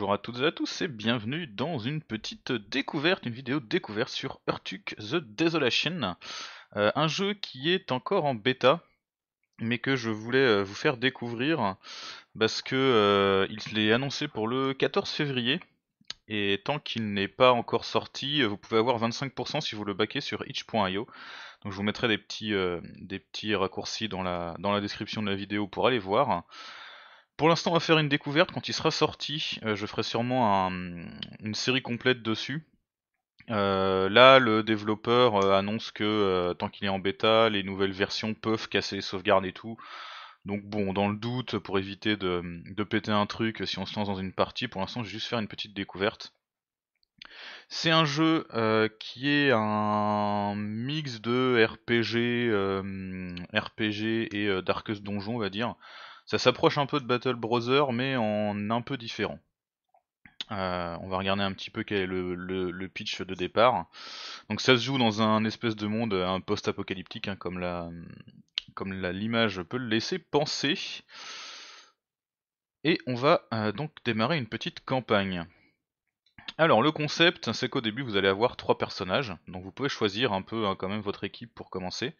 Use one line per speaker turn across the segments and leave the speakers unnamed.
Bonjour à toutes et à tous et bienvenue dans une petite découverte, une vidéo découverte sur Urtuk The Desolation, euh, un jeu qui est encore en bêta mais que je voulais euh, vous faire découvrir parce que euh, il est annoncé pour le 14 février et tant qu'il n'est pas encore sorti, vous pouvez avoir 25% si vous le backez sur itch.io. Donc je vous mettrai des petits, des petits raccourcis dans la, dans la description de la vidéo pour aller voir pour l'instant, on va faire une découverte. Quand il sera sorti, euh, je ferai sûrement une série complète dessus. Euh, là, le développeur euh, annonce que tant qu'il est en bêta, les nouvelles versions peuvent casser les sauvegardes et tout. Donc bon, dans le doute, pour éviter de, péter un truc si on se lance dans une partie, pour l'instant, je vais juste faire une petite découverte. C'est un jeu qui est un mix de RPG, RPG et Darkest Donjon, on va dire. Ça s'approche un peu de Battle Brother, mais en un peu différent. Euh, on va regarder un petit peu quel est le, pitch de départ. Donc ça se joue dans un espèce de monde euh, un post-apocalyptique, hein, comme la comme l'image peut le laisser penser. Et on va euh, donc démarrer une petite campagne. Alors le concept, c'est qu'au début vous allez avoir trois personnages, donc vous pouvez choisir un peu hein, quand même votre équipe pour commencer.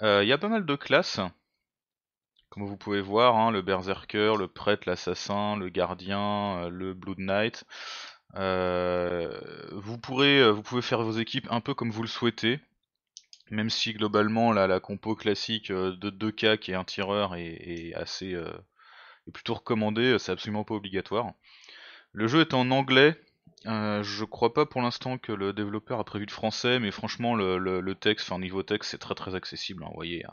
Il y a pas mal de classes, comme vous pouvez voir, hein, le berserker, le prêtre, l'assassin, le gardien, euh, le Blood Knight. Euh, euh, vous, pouvez faire vos équipes un peu comme vous le souhaitez. Même si globalement la compo classique de 2K qui est un tireur est, assez plutôt recommandée, c'est absolument pas obligatoire. Le jeu est en anglais, je crois pas pour l'instant que le développeur a prévu le français, mais franchement le, texte, enfin niveau texte, c'est très très accessible. Vous voyez,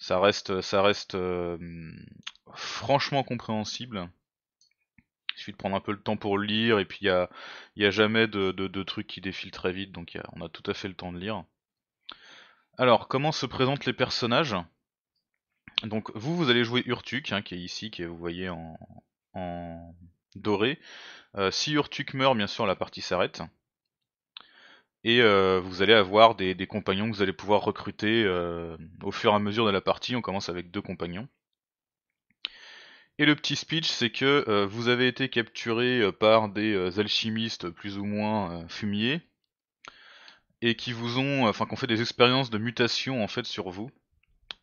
ça reste, ça reste euh, franchement compréhensible. Il suffit de prendre un peu le temps pour le lire, et puis il n'y a, a, jamais de, trucs qui défilent très vite, donc on a tout à fait le temps de lire. Alors, comment se présentent les personnages Donc, vous, vous allez jouer Urtuk, hein, qui est ici, qui est, vous voyez, en, en doré. Euh, si Urtuk meurt, bien sûr, la partie s'arrête et euh, vous allez avoir des, compagnons que vous allez pouvoir recruter euh, au fur et à mesure de la partie. On commence avec deux compagnons. Et le petit speech, c'est que euh, vous avez été capturé par des alchimistes plus ou moins fumiers et qui vous ont, enfin, qu'on fait des expériences de mutation en fait sur vous.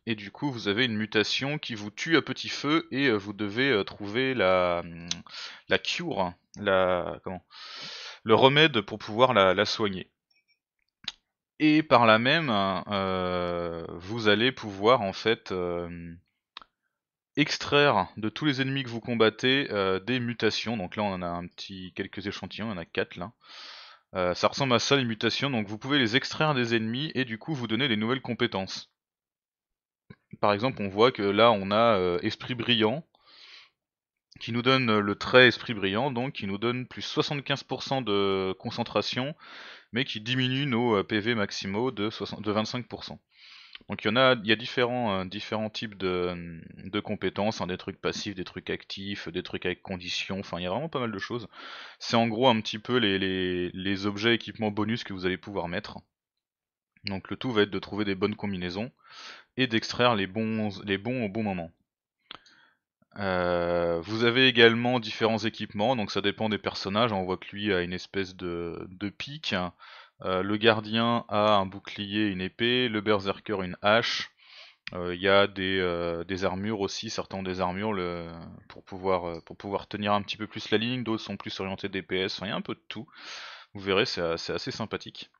Et du coup, vous avez une mutation qui vous tue à petit feu et vous devez trouver la, la cure, la le remède pour pouvoir la soigner et par là même, euh, vous allez pouvoir en fait euh, extraire de tous les ennemis que vous combattez euh, des mutations. Donc là, on en a un petit quelques échantillons, il y en a 4 là. ça ressemble à ça les mutations, donc vous pouvez les extraire des ennemis et du coup vous donner des nouvelles compétences. Par exemple, on voit que là on a Esprit Brillant qui nous donne le trait Esprit Brillant, donc qui nous donne plus 75% de concentration mais qui diminue nos euh, PV maximaux de, 25%. Donc il y en a, il y a différents, euh, différents types de, euh, compétences, hein, des trucs passifs, des trucs actifs, des trucs avec conditions, enfin il y a vraiment pas mal de choses. C'est en gros un petit peu les, les, les, objets équipements bonus que vous allez pouvoir mettre. Donc le tout va être de trouver des bonnes combinaisons et d'extraire les bons, les bons au bon moment. Euh, vous avez également différents équipements, donc ça dépend des personnages. On voit que lui a une espèce de, pique. Euh, le gardien a un bouclier, une épée. Le berserker, une hache. Euh, il y a des, armures aussi, certains ont des armures pour, pouvoir, tenir un petit peu plus la ligne, d'autres sont plus orientés DPS, il y a un peu de tout. Vous verrez, c'est assez sympathique.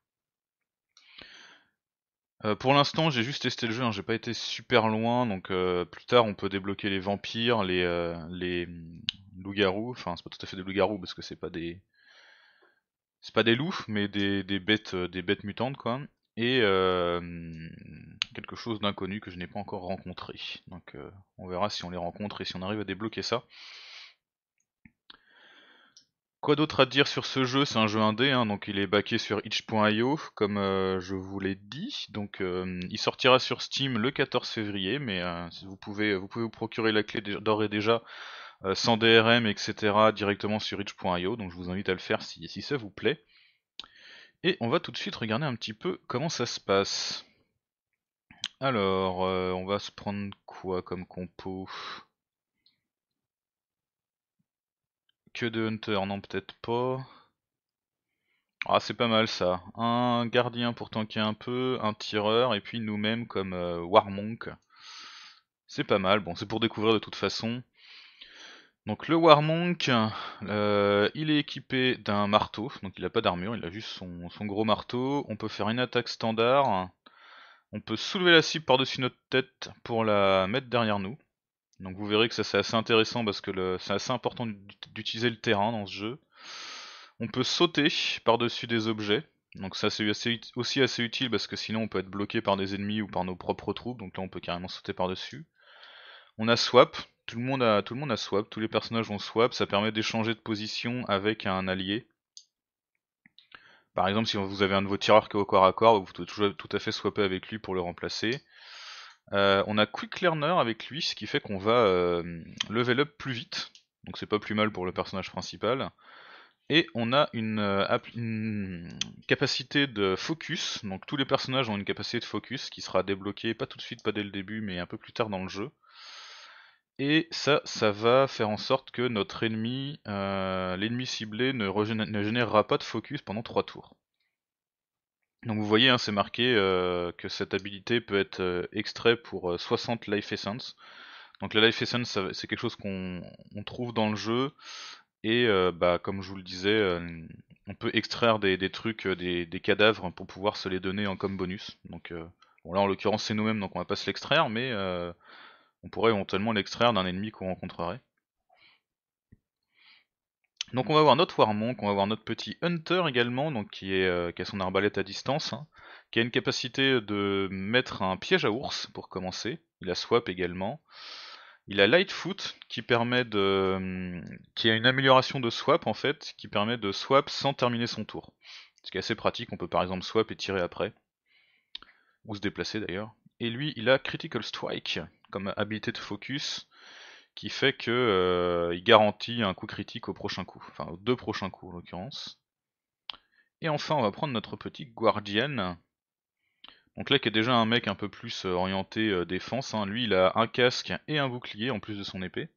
Euh, pour l'instant, j'ai juste testé le jeu, hein, j'ai pas été super loin, donc euh, plus tard on peut débloquer les vampires, les, euh, les mm, loups-garous, enfin c'est pas tout à fait des loups-garous parce que c'est pas des. C'est pas des loups, mais des, bêtes des bêtes mutantes quoi. Et mm, quelque chose d'inconnu que je n'ai pas encore rencontré. Donc on verra si on les rencontre et si on arrive à débloquer ça. Quoi d'autre à dire sur ce jeu C'est un jeu indé, hein, donc il est backé sur itch.io, comme euh, je vous l'ai dit. Donc euh, il sortira sur Steam le 14 février, mais euh, vous, pouvez, vous pouvez procurer la clé d'or et déjà sans DRM, etc. directement sur itch.io, donc je vous invite à le faire si, si ça vous plaît. Et on va tout de suite regarder un petit peu comment ça se passe. Alors, on va se prendre quoi comme compo Que de Hunter, non peut-être pas. Ah c'est pas mal ça. Un gardien pour tanker un peu, un tireur, et puis nous-mêmes comme euh, Warmonk. C'est pas mal, bon c'est pour découvrir de toute façon. Donc le Warmonk, euh, il est équipé d'un marteau, donc il n'a pas d'armure, il a juste son, gros marteau. On peut faire une attaque standard. On peut soulever la cible par-dessus notre tête pour la mettre derrière nous. Donc vous verrez que ça c'est assez intéressant parce que c'est assez important d'utiliser le terrain dans ce jeu. On peut sauter par-dessus des objets. Donc ça c'est aussi assez utile parce que sinon on peut être bloqué par des ennemis ou par nos propres troupes. Donc là on peut carrément sauter par-dessus. On a swap. Tout le, monde a, tout le monde a swap. Tous les personnages ont swap. Ça permet d'échanger de position avec un allié. Par exemple, si vous avez un de vos tireurs qui est au corps à corps, vous pouvez tout à fait swapper avec lui pour le remplacer. Euh, on a Quick Learner avec lui, ce qui fait qu'on va euh, level up plus vite. Donc c'est pas plus mal pour le personnage principal. Et on a euh, une, capacité de focus. Donc tous les personnages ont une capacité de focus qui sera débloquée, pas tout de suite, pas dès le début, mais un peu plus tard dans le jeu. Et ça, ça va faire en sorte que notre ennemi, l'ennemi ciblé, ne, ne générera pas de focus pendant 3 tours. Donc vous voyez, hein, c'est marqué euh, que cette habilité peut être extraite euh, extrait pour 60 euh, life essence. Donc la life essence, c'est quelque chose qu'on trouve dans le jeu. Et bah, comme je vous le disais, on peut extraire des, trucs, des, cadavres pour pouvoir se les donner en comme bonus. Donc bon là en l'occurrence c'est nous-mêmes donc on va pas se l'extraire, mais on pourrait éventuellement l'extraire d'un ennemi qu'on rencontrerait. Donc on va voir notre Warmonk, on va avoir notre petit Hunter également, donc qui, euh, a son arbalète à distance, hein, qui a une capacité de mettre un piège à ours pour commencer, il a Swap également. Il a Lightfoot qui permet de. Hum, qui a une amélioration de swap en fait, qui permet de swap sans terminer son tour. Ce qui est assez pratique, on peut par exemple swap et tirer après. Ou se déplacer d'ailleurs. Et lui, il a Critical Strike comme habilité de focus qui fait que euh, il garantit un coup critique au prochain coup, enfin aux deux prochains coups en l'occurrence. Et enfin, on va prendre notre petit Guardian. Donc là, qui est déjà un mec un peu plus euh, orienté euh, défense. Hein. Lui, il a un casque et un bouclier en plus de son épée.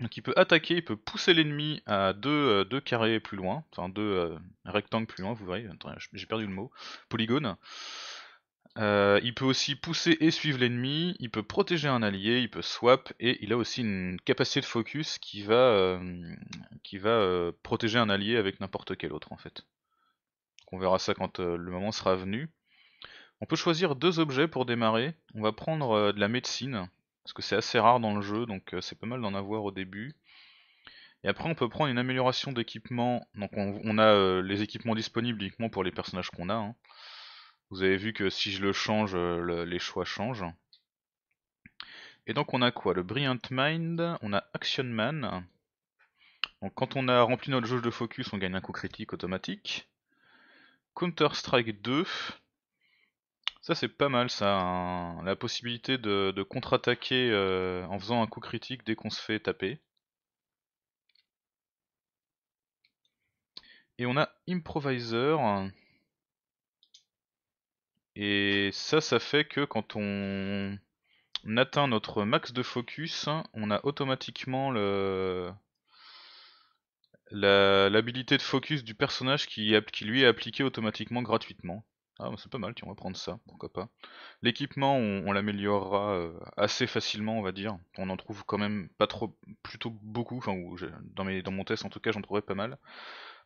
Donc il peut attaquer, il peut pousser l'ennemi à deux, deux, carrés plus loin, enfin deux rectangles plus loin, vous voyez, j'ai perdu le mot, polygone. Euh, il peut aussi pousser et suivre l'ennemi, il peut protéger un allié, il peut swap, et il a aussi une capacité de focus qui va, euh, qui va euh, protéger un allié avec n'importe quel autre en fait. on verra ça quand le moment sera venu. On peut choisir deux objets pour démarrer. On va prendre de la médecine, parce que c'est assez rare dans le jeu, donc c'est pas mal d'en avoir au début. Et après on peut prendre une amélioration d'équipement, donc on, a les équipements disponibles uniquement pour les personnages qu'on a. Hein. Vous avez vu que si je le change, euh, les choix changent. Et donc on a quoi Le Brilliant Mind, on a Action Man. Donc quand on a rempli notre jauge de focus, on gagne un coup critique automatique. Counter-Strike 2. Ça c'est pas mal ça, hein. la possibilité de, contre-attaquer euh, en faisant un coup critique dès qu'on se fait taper. Et on a Improviser. Et ça, ça fait que quand on, atteint notre max de focus, on a automatiquement le l'habilité de focus du personnage qui, lui est appliquée automatiquement gratuitement. Ah, bah, c'est pas mal, tiens, on va prendre ça, pourquoi pas. L'équipement, on, l'améliorera euh, assez facilement, on va dire. On en trouve quand même pas trop, plutôt beaucoup, enfin, dans, mon test en tout cas, j'en trouverai pas mal.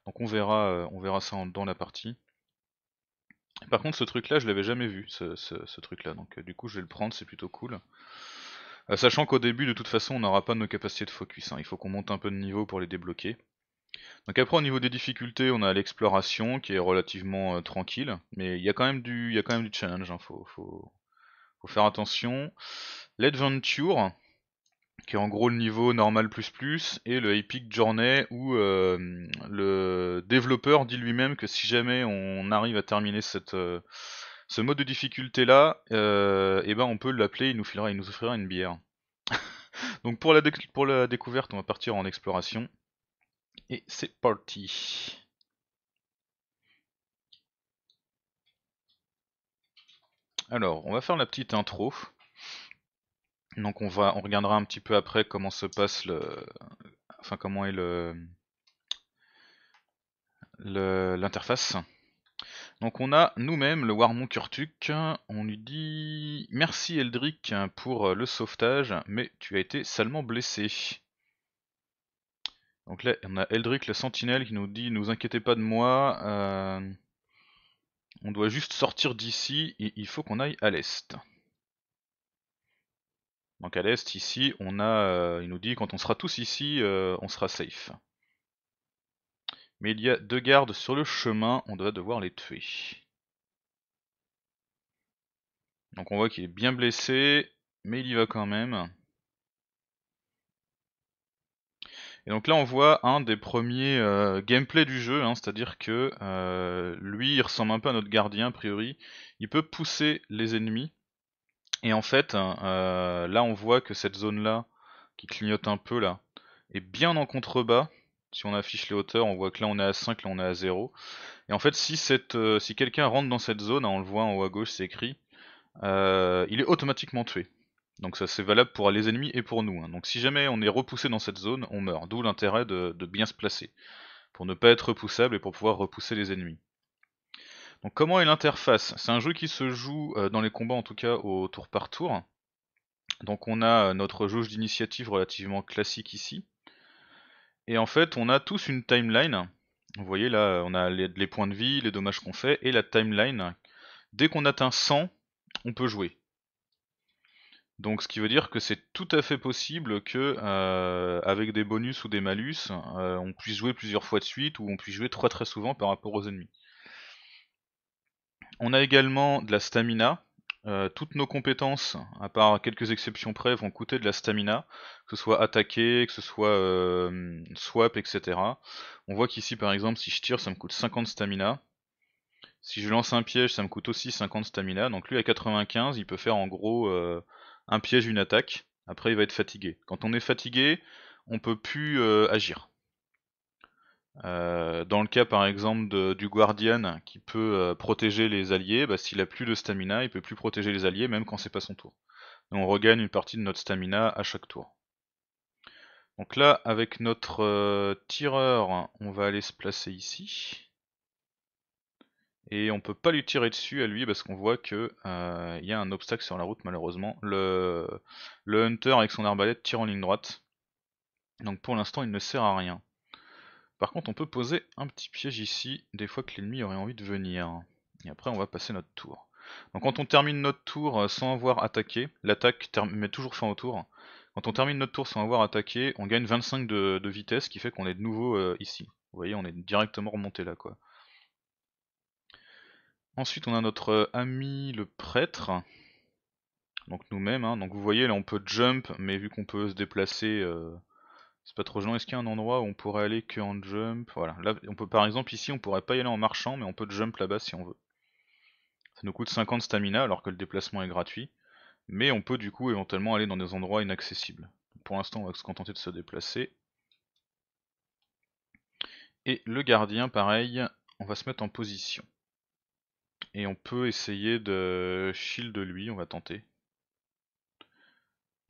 Donc on verra, euh, on verra ça dans la partie. Par contre, ce truc là, je l'avais jamais vu, ce, truc là, donc euh, du coup, je vais le prendre, c'est plutôt cool. Euh, sachant qu'au début, de toute façon, on n'aura pas nos capacités de focus, hein. il faut qu'on monte un peu de niveau pour les débloquer. Donc après, au niveau des difficultés, on a l'exploration qui est relativement euh, tranquille, mais il y, a quand même du, y a quand même du challenge, il hein. faut, faut, faire attention. L'adventure, qui est en gros le niveau normal plus plus, et le Epic Journey où euh, le développeur dit lui-même que si jamais on arrive à terminer cette, euh, ce mode de difficulté là, et euh, eh ben on peut l'appeler, il nous filera, il nous offrira une bière. Donc pour la, pour la découverte, on va partir en exploration. Et c'est parti. Alors, on va faire la petite intro. Donc on va, on regardera un petit peu après comment se passe le, enfin comment est le, l'interface. Donc on a nous-mêmes le Warmon Kurtuk, on lui dit merci Eldric pour euh, le sauvetage, mais tu as été salement blessé. Donc là on a Eldric le sentinelle qui nous dit ne vous inquiétez pas de moi, euh, on doit juste sortir d'ici et il faut qu'on aille à l'est. Donc à l'est, ici, on a, euh, il nous dit, quand on sera tous ici, euh, on sera safe. Mais il y a deux gardes sur le chemin, on doit devoir les tuer. Donc on voit qu'il est bien blessé, mais il y va quand même. Et donc là on voit un des premiers gameplay euh, gameplays du jeu, hein, c'est-à-dire que lui il ressemble un peu à notre gardien a priori, il peut pousser les ennemis et en fait, euh, là on voit que cette zone-là, qui clignote un peu là, est bien en contrebas. Si on affiche les hauteurs, on voit que là on est à 5, là on est à 0. Et en fait, si, euh, si quelqu'un rentre dans cette zone, hein, on le voit en haut à gauche, c'est écrit, euh, il est automatiquement tué. Donc ça c'est valable pour les ennemis et pour nous. Hein. Donc si jamais on est repoussé dans cette zone, on meurt. D'où l'intérêt de bien se placer. Pour ne pas être repoussable et pour pouvoir repousser les ennemis. Donc comment est l'interface C'est un jeu qui se joue euh, dans les combats en tout cas au tour par tour. Donc on a euh, notre jauge d'initiative relativement classique ici. Et en fait on a tous une timeline. Vous voyez là on a les, points de vie, les dommages qu'on fait et la timeline. Dès qu'on atteint 100, on peut jouer. Donc ce qui veut dire que c'est tout à fait possible que euh, avec des bonus ou des malus, on puisse jouer plusieurs fois de suite ou on puisse jouer très très souvent par rapport aux ennemis. On a également de la stamina. Euh, toutes nos compétences, à part quelques exceptions près, vont coûter de la stamina, que ce soit attaquer, que ce soit euh, swap, etc. On voit qu'ici par exemple, si je tire, ça me coûte 50 stamina. Si je lance un piège, ça me coûte aussi 50 stamina. Donc lui à 95, il peut faire en gros euh, un piège, une attaque. Après, il va être fatigué. Quand on est fatigué, on peut plus agir. Euh, dans le cas par exemple du Guardian qui peut euh, protéger les alliés, bah, s'il a plus de stamina, il peut plus protéger les alliés même quand c'est pas son tour. on regagne une partie de notre stamina à chaque tour. Donc là, avec notre euh, tireur, on va aller se placer ici. Et on peut pas lui tirer dessus à lui parce qu'on voit que il y a un obstacle sur la route malheureusement. le hunter avec son arbalète tire en ligne droite. Donc pour l'instant il ne sert à rien. Par contre, on peut poser un petit piège ici, des fois que l'ennemi aurait envie de venir. Et après, on va passer notre tour. Donc quand on termine notre tour euh, sans avoir attaqué, l'attaque met toujours fin au tour. Quand on termine notre tour sans avoir attaqué, on gagne 25 de, vitesse, ce qui fait qu'on est de nouveau euh, ici. Vous voyez, on est directement remonté là, quoi. Ensuite, on a notre euh, ami le prêtre. Donc nous-mêmes, hein. donc vous voyez, là on peut jump, mais vu qu'on peut se déplacer... C'est pas trop gênant. Est-ce qu'il y a un endroit où on pourrait aller que en jump Voilà. Là, on peut par exemple ici, on pourrait pas y aller en marchant, mais on peut jump là-bas si on veut. Ça nous coûte 50 stamina alors que le déplacement est gratuit. Mais on peut du coup éventuellement aller dans des endroits inaccessibles. Pour l'instant, on va se contenter de se déplacer. Et le gardien, pareil, on va se mettre en position. Et on peut essayer de shield lui, on va tenter.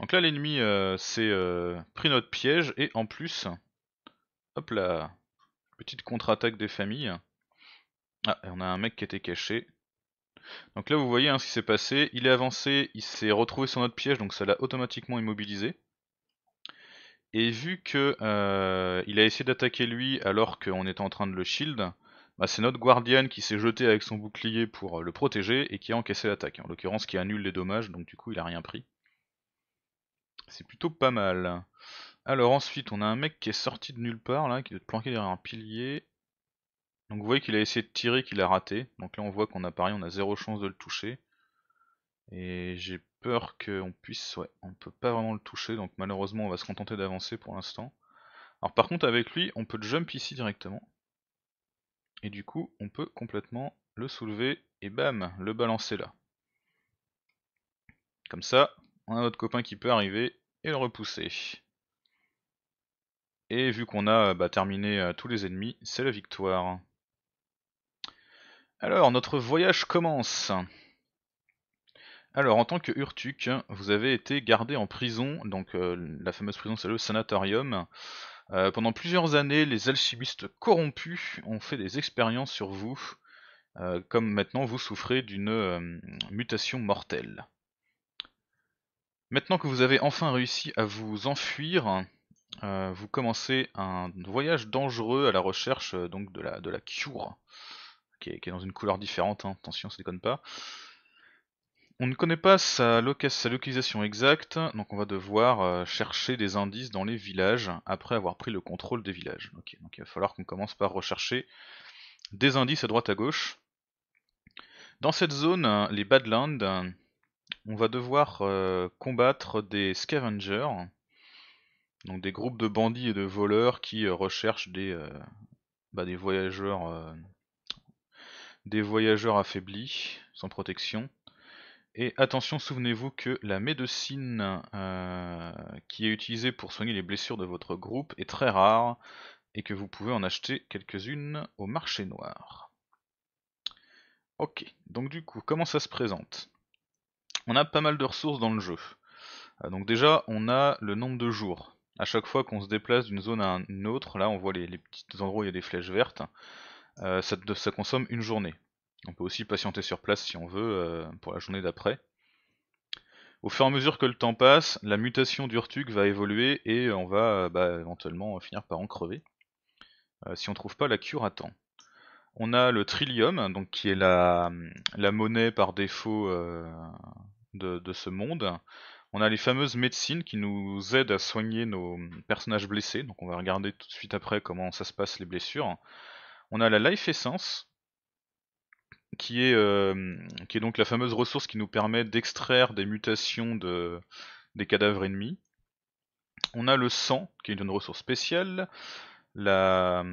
Donc là, l'ennemi s'est euh, euh, pris notre piège et en plus, hop là, petite contre-attaque des familles. Ah, et on a un mec qui était caché. Donc là, vous voyez hein, ce qui s'est passé. Il est avancé, il s'est retrouvé sur notre piège, donc ça l'a automatiquement immobilisé. Et vu que euh, il a essayé d'attaquer lui alors qu'on était en train de le shield, bah, c'est notre guardian qui s'est jeté avec son bouclier pour le protéger et qui a encaissé l'attaque. En l'occurrence, qui annule les dommages, donc du coup, il a rien pris. C'est plutôt pas mal. Alors ensuite, on a un mec qui est sorti de nulle part, là, qui doit être planqué derrière un pilier. Donc vous voyez qu'il a essayé de tirer, qu'il a raté. Donc là on voit qu'on a pareil, on a zéro chance de le toucher. Et j'ai peur qu'on puisse... Ouais, on peut pas vraiment le toucher, donc malheureusement on va se contenter d'avancer pour l'instant. Alors par contre avec lui, on peut jump ici directement. Et du coup, on peut complètement le soulever et bam, le balancer là. Comme ça, on a notre copain qui peut arriver et le repousser. Et vu qu'on a bah, terminé euh, tous les ennemis, c'est la victoire. Alors, notre voyage commence. Alors, en tant que Urtuk, vous avez été gardé en prison, donc euh, la fameuse prison, c'est le sanatorium. Euh, pendant plusieurs années, les alchimistes corrompus ont fait des expériences sur vous, comme maintenant vous souffrez d'une mutation mortelle. Maintenant que vous avez enfin réussi à vous enfuir, euh, vous commencez un voyage dangereux à la recherche euh, donc de la, de la cure, qui est, dans une couleur différente, hein. attention, ça déconne pas. On ne connaît pas sa, localisation exacte, donc on va devoir euh, chercher des indices dans les villages après avoir pris le contrôle des villages. donc il va falloir qu'on commence par rechercher des indices à droite à gauche. Dans cette zone, les Badlands, on va devoir euh, combattre des scavengers, donc des groupes de bandits et de voleurs qui euh, recherchent des euh, bah, voyageurs, des voyageurs affaiblis, sans protection. Et attention, souvenez-vous que la médecine qui est utilisée pour soigner les blessures de votre groupe est très rare et que vous pouvez en acheter quelques-unes au marché noir. Ok, donc du coup, comment ça se présente on a pas mal de ressources dans le jeu. Euh, donc déjà, on a le nombre de jours. À chaque fois qu'on se déplace d'une zone à une autre, là on voit les, petits endroits où il y a des flèches vertes, euh, ça, consomme une journée. On peut aussi patienter sur place si on veut euh, pour la journée d'après. Au fur et à mesure que le temps passe, la mutation d'Urtug va évoluer et on va bah, éventuellement finir par en crever si on trouve pas la cure à temps. On a le trillium, donc qui est la monnaie par défaut de, ce monde. On a les fameuses médecines qui nous aident à soigner nos personnages blessés, donc on va regarder tout de suite après comment ça se passe les blessures. On a la Life Essence, qui est, euh, qui est donc la fameuse ressource qui nous permet d'extraire des mutations de, des cadavres ennemis. On a le sang, qui est une ressource spéciale. La,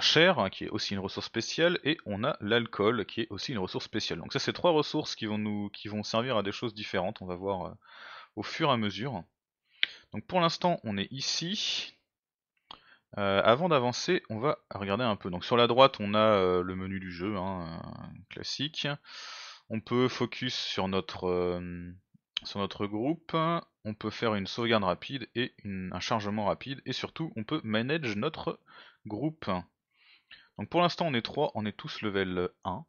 Cher, hein, qui est aussi une ressource spéciale, et on a l'alcool, qui est aussi une ressource spéciale. Donc ça, c'est trois ressources qui vont nous, qui vont servir à des choses différentes. On va voir euh, au fur et à mesure. Donc pour l'instant, on est ici. Euh, avant d'avancer, on va regarder un peu. Donc sur la droite, on a euh, le menu du jeu, hein, classique. On peut focus sur notre, sur notre groupe on peut faire une sauvegarde rapide et un chargement rapide, et surtout on peut manage notre groupe. Donc pour l'instant on est 3, on est tous level 1.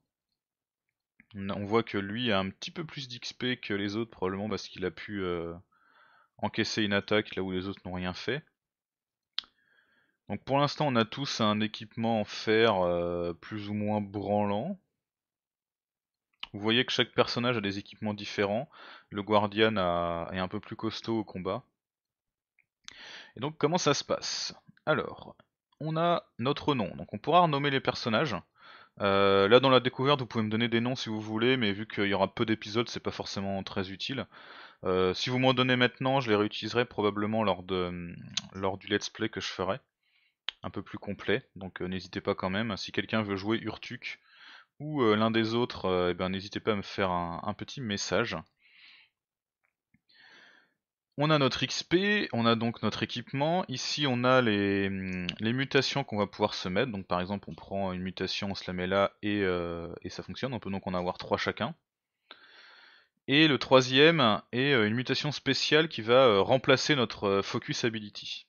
Euh, on voit que lui a un petit peu plus d'XP que les autres probablement parce qu'il a pu euh, encaisser une attaque là où les autres n'ont rien fait. Donc pour l'instant on a tous un équipement en fer euh, plus ou moins branlant. Vous voyez que chaque personnage a des équipements différents. Le Guardian est un peu plus costaud au combat. Et donc comment ça se passe Alors, on a notre nom. Donc on pourra renommer les personnages. Euh, là dans la découverte vous pouvez me donner des noms si vous voulez, mais vu qu'il y aura peu d'épisodes c'est pas forcément très utile. Euh, si vous m'en donnez maintenant je les réutiliserai probablement lors, de, lors du let's play que je ferai, un peu plus complet, donc euh, n'hésitez pas quand même. Si quelqu'un veut jouer Urtuk ou l'un des autres, eh ben, n'hésitez pas à me faire un petit message. On a notre XP, on a donc notre équipement. Ici, on a hum, les, mutations qu'on va pouvoir se mettre. Donc, par exemple, on prend une mutation, on se la met là et, euh, ça fonctionne. On peut donc en avoir trois chacun. Et le troisième est euh, une mutation spéciale qui va euh, remplacer notre Focus Ability.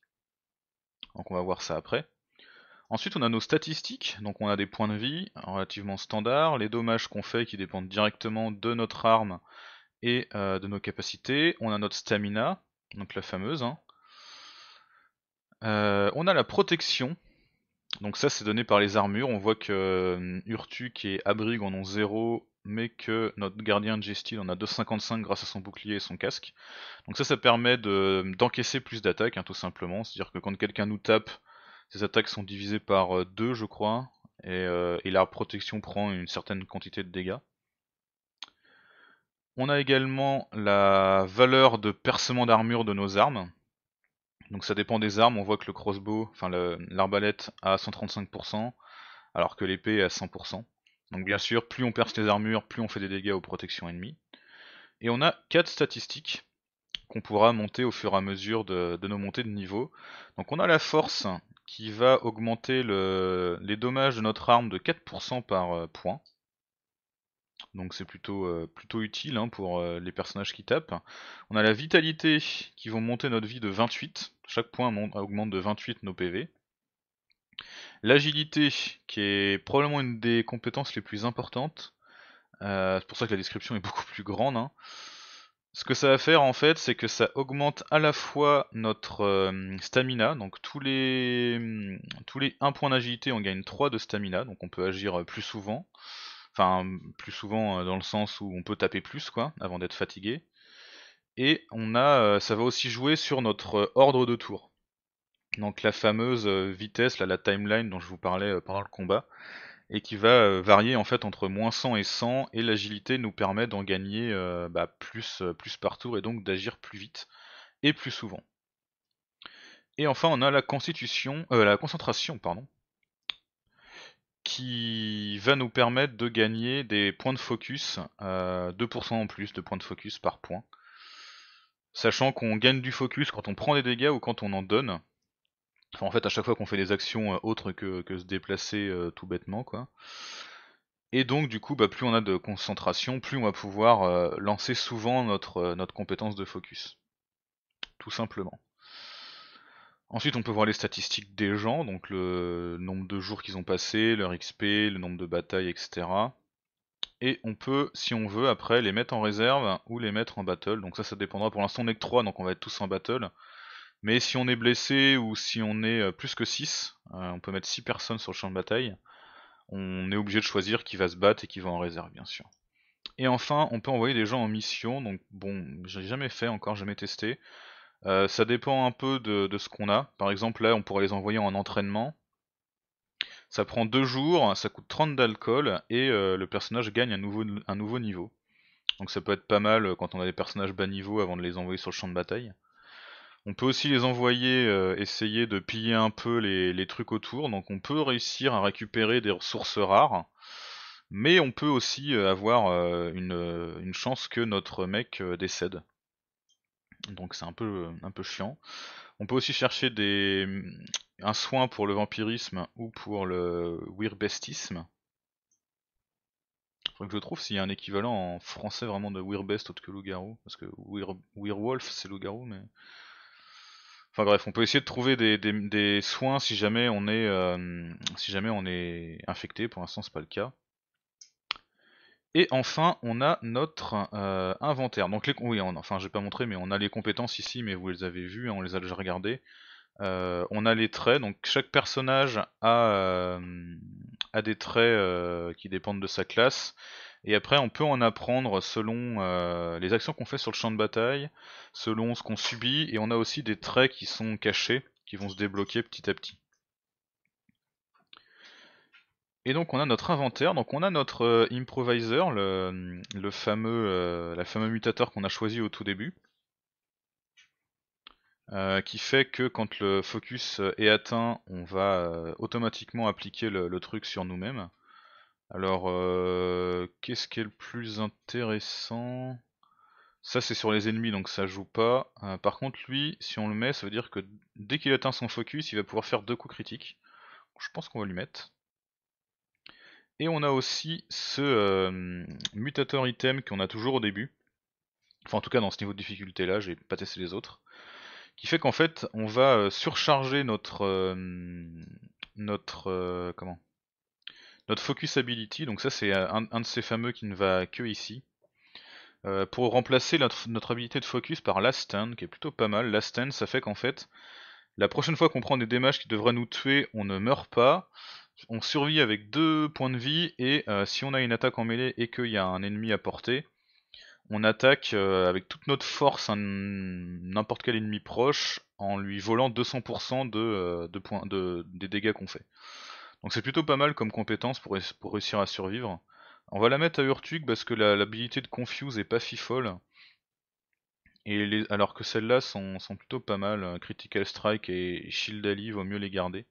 Donc on va voir ça après. Ensuite on a nos statistiques, donc on a des points de vie relativement standards, les dommages qu'on fait qui dépendent directement de notre arme et euh, de nos capacités. On a notre stamina, donc la fameuse. Hein. Euh, on a la protection. Donc ça c'est donné par les armures. On voit que euh, Urtuk et Abrig en ont 0, mais que notre gardien de gestile en a 2,55 grâce à son bouclier et son casque. Donc ça ça permet d'encaisser plus d'attaques hein, tout simplement. C'est-à-dire que quand quelqu'un nous tape, ses attaques sont divisées par 2 je crois. et, la protection prend une certaine quantité de dégâts. On a également la valeur de percement d'armure de nos armes. Donc ça dépend des armes, on voit que le crossbow, enfin l'arbalète a 135%, alors que l'épée est à 100%. Donc bien sûr, plus on perce les armures, plus on fait des dégâts aux protections ennemies. Et on a 4 statistiques qu'on pourra monter au fur et à mesure de, nos montées de niveau. Donc on a la force qui va augmenter les dommages de notre arme de 4% par euh, point donc c'est plutôt, euh, utile hein, pour euh, les personnages qui tapent. On a la vitalité qui vont monter notre vie de 28, chaque point augmente de 28 nos PV. L'agilité qui est probablement une des compétences les plus importantes, euh, c'est pour ça que la description est beaucoup plus grande. Hein. Ce que ça va faire en fait, c'est que ça augmente à la fois notre stamina, donc tous les, tous les 1 point d'agilité, on gagne 3 de stamina, donc on peut agir plus souvent. Enfin, plus souvent euh, dans le sens où on peut taper plus, quoi, avant d'être fatigué. Et on a, euh, ça va aussi jouer sur notre euh, ordre de tour. Donc la fameuse vitesse, la timeline dont je vous parlais pendant le combat, et qui va varier en fait entre moins 100 et 100, et l'agilité nous permet d'en gagner bah, plus, plus par tour, et donc d'agir plus vite et plus souvent. Et enfin, on a la constitution, la concentration, pardon, qui va nous permettre de gagner des points de focus, 2% euh, en plus de points de focus par point. Sachant qu'on gagne du focus quand on prend des dégâts ou quand on en donne. Enfin, en fait, à chaque fois qu'on fait des actions euh, autres que, se déplacer euh, tout bêtement, quoi. Et donc, du coup, bah, plus on a de concentration, plus on va pouvoir lancer souvent notre, notre compétence de focus. Tout simplement. Ensuite, on peut voir les statistiques des gens, donc le nombre de jours qu'ils ont passé, leur XP, le nombre de batailles, etc. Et on peut, si on veut, après les mettre en réserve ou les mettre en battle. Donc ça, ça dépendra. Pour l'instant, on est que 3, donc on va être tous en battle. Mais si on est blessé ou si on est euh, plus que 6, euh, on peut mettre 6 personnes sur le champ de bataille. On est obligé de choisir qui va se battre et qui va en réserve, bien sûr. Et enfin, on peut envoyer des gens en mission. Donc bon, j'ai jamais fait encore, jamais testé. Euh, ça dépend un peu de, ce qu'on a. Par exemple, là, on pourrait les envoyer en entraînement. Ça prend deux jours, ça coûte 30 d'alcool et euh, le personnage gagne un nouveau, niveau. Donc ça peut être pas mal euh, quand on a des personnages bas niveau avant de les envoyer sur le champ de bataille. On peut aussi les envoyer essayer de piller un peu les, trucs autour, donc on peut réussir à récupérer des ressources rares, mais on peut aussi avoir une chance que notre mec décède donc c'est un peu, euh, un peu chiant. On peut aussi chercher des, mm, un soin pour le vampirisme ou pour le weirbestisme. Faudrait que je trouve s'il y a un équivalent en français vraiment de weirbest autre que loup-garou, parce que Were, weirwolf c'est loup-garou, mais... Enfin bref, on peut essayer de trouver des, des, soins si jamais on est, euh, si jamais on est infecté, pour l'instant c'est pas le cas. Et enfin, on a notre euh, inventaire. Donc oui, on, enfin, j'ai pas montré, mais on a les compétences ici, mais vous les avez vues, hein, on les a déjà regardées. Euh, on a les traits, donc chaque personnage a, euh, a des traits qui dépendent de sa classe. Et après, on peut en apprendre selon les actions qu'on fait sur le champ de bataille, selon ce qu'on subit, et on a aussi des traits qui sont cachés, qui vont se débloquer petit à petit. Et donc on a notre inventaire, donc on a notre euh, improviser, le, fameux, euh, la mutateur qu'on a choisi au tout début, euh, qui fait que quand le focus est atteint, on va automatiquement appliquer le, le truc sur nous-mêmes. Alors qu'est-ce qui est le plus intéressant Ça c'est sur les ennemis donc ça joue pas. par contre lui, si on le met, ça veut dire que dès qu'il atteint son focus, il va pouvoir faire deux coups critiques. Je pense qu'on va lui mettre. Et on a aussi ce euh, mutator item qu'on a toujours au début. Enfin en tout cas dans ce niveau de difficulté là, j'ai pas testé les autres. Qui fait qu'en fait on va euh, surcharger notre euh, notre comment notre focus ability, donc ça c'est un, de ces fameux qui ne va que ici. pour remplacer notre, notre, habilité de focus par last stand, qui est plutôt pas mal. Last stand ça fait qu'en fait la prochaine fois qu'on prend des démages qui devraient nous tuer, on ne meurt pas on survit avec deux points de vie et euh, si on a une attaque en mêlée et qu'il y a un ennemi à portée, on attaque euh, avec toute notre force n'importe quel ennemi proche en lui volant 200% euh, de, points, de, des dégâts qu'on fait. Donc c'est plutôt pas mal comme compétence pour, réussir à survivre. On va la mettre à Urtug parce que l'habilité de Confuse est pas folle. Et alors que celles-là sont, sont, plutôt pas mal, Critical Strike et Shield Ali vaut mieux les garder.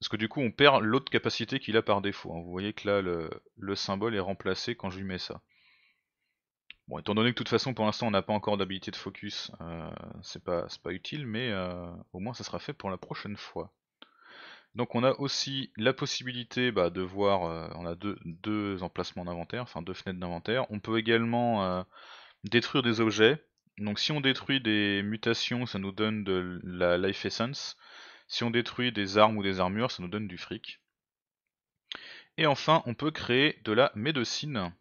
Parce que du coup, on perd l'autre capacité qu'il a par défaut. Hein. Vous voyez que là, le, symbole est remplacé quand je lui mets ça. Bon, étant donné que de toute façon, pour l'instant, on n'a pas encore d'habilité de focus, euh, c'est pas, pas, utile, mais euh, au moins ça sera fait pour la prochaine fois. Donc on a aussi la possibilité bah, de voir, euh, on a deux emplacements d'inventaire, enfin deux fenêtres d'inventaire. On peut également détruire des objets. Donc si on détruit des mutations, ça nous donne de la life essence. Si on détruit des armes ou des armures, ça nous donne du fric. Et enfin, on peut créer de la médecine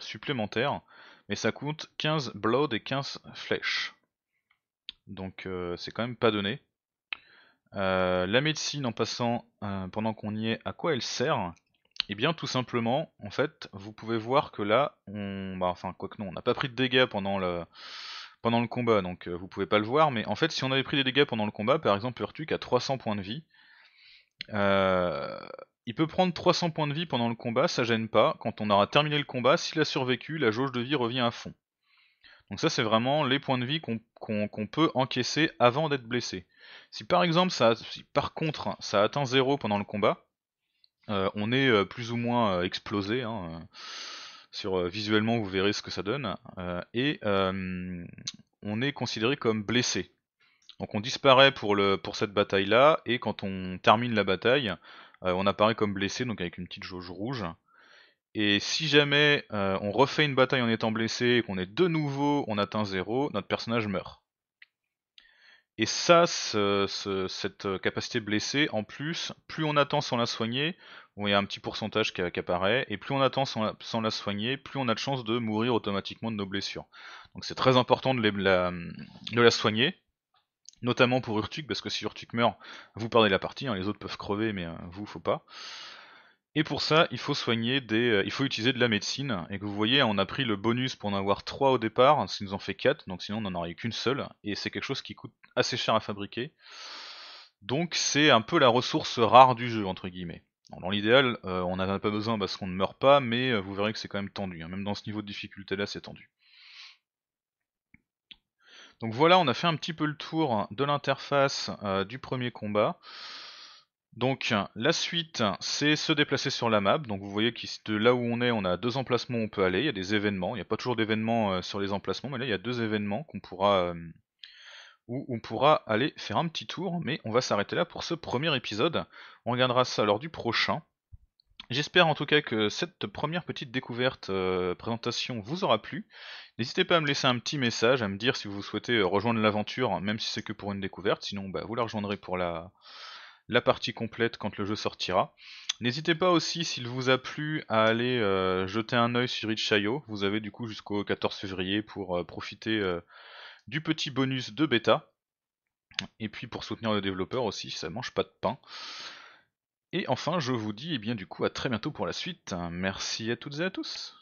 supplémentaire, mais ça coûte 15 blood et 15 flèches. Donc euh, c'est quand même pas donné. Euh, la médecine en passant, euh, pendant qu'on y est, à quoi elle sert Eh bien tout simplement, en fait, vous pouvez voir que là, on... Bah, enfin quoi que non, on n'a pas pris de dégâts pendant le pendant le combat, donc euh, vous pouvez pas le voir, mais en fait, si on avait pris des dégâts pendant le combat, par exemple, Urtuk a 300 points de vie. Euh, il peut prendre 300 points de vie pendant le combat, ça gêne pas. Quand on aura terminé le combat, s'il a survécu, la jauge de vie revient à fond. Donc ça, c'est vraiment les points de vie qu'on peut encaisser avant d'être blessé. Si par exemple, ça, par contre, hein, ça atteint 0 pendant le combat, euh, on est plus ou moins explosé. Hein, sur euh, visuellement vous verrez ce que ça donne, euh, et euh, on est considéré comme blessé. Donc on disparaît pour, le, pour cette bataille là, et quand on termine la bataille, on apparaît comme blessé, donc avec une petite jauge rouge. Et si jamais on refait une bataille en étant blessé et qu'on est de nouveau, on atteint 0, notre personnage meurt. Et ça, cette capacité blessée, en plus, plus on attend sans la soigner, où il y a un petit pourcentage qui, apparaît, et plus on attend sans la, soigner, plus on a de chances de mourir automatiquement de nos blessures. Donc c'est très important de, la, soigner, notamment pour Urtuk, parce que si Urtuk meurt, vous perdez la partie, hein, les autres peuvent crever, mais euh, vous, faut pas. Et pour ça, il faut soigner des. Euh, il faut utiliser de la médecine. Et que vous voyez, on a pris le bonus pour en avoir 3 au départ, ce qui nous en fait 4, donc sinon on n'en aurait qu'une seule. Et c'est quelque chose qui coûte assez cher à fabriquer. Donc c'est un peu la ressource rare du jeu, entre guillemets dans l'idéal, euh, on n'en a pas besoin parce qu'on ne meurt pas, mais euh, vous verrez que c'est quand même tendu. Hein. Même dans ce niveau de difficulté là, c'est tendu. Donc voilà, on a fait un petit peu le tour de l'interface euh, du premier combat. Donc la suite, c'est se déplacer sur la map. Donc vous voyez que de là où on est, on a deux emplacements où on peut aller. Il y a des événements. Il n'y a pas toujours d'événements sur les emplacements, mais là il y a deux événements qu'on pourra où on pourra aller faire un petit tour, mais on va s'arrêter là pour ce premier épisode. On regardera ça lors du prochain. J'espère en tout cas que cette première petite découverte euh, présentation vous aura plu. N'hésitez pas à me laisser un petit message, à me dire si vous souhaitez euh, rejoindre l'aventure, même si c'est que pour une découverte, sinon bah, vous la rejoindrez pour la, la partie complète quand le jeu sortira. N'hésitez pas aussi, s'il vous a plu, à aller euh, jeter un oeil sur Itch.io. Vous avez du coup jusqu'au 14 février pour profiter du petit bonus de bêta. Et puis pour soutenir le développeur aussi, ça mange pas de pain. Et enfin, je vous dis eh bien du coup à très bientôt pour la suite. Merci à toutes et à tous.